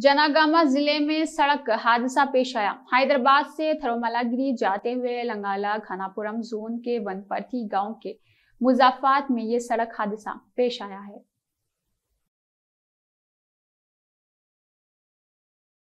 जनागामा जिले में सड़क हादसा पेश आया हैदराबाद से थरोमलागिरी जाते हुए लंगाला खानापुरम जोन के वनपर्थी गांव के मुजाफात में ये सड़क हादसा पेश आया है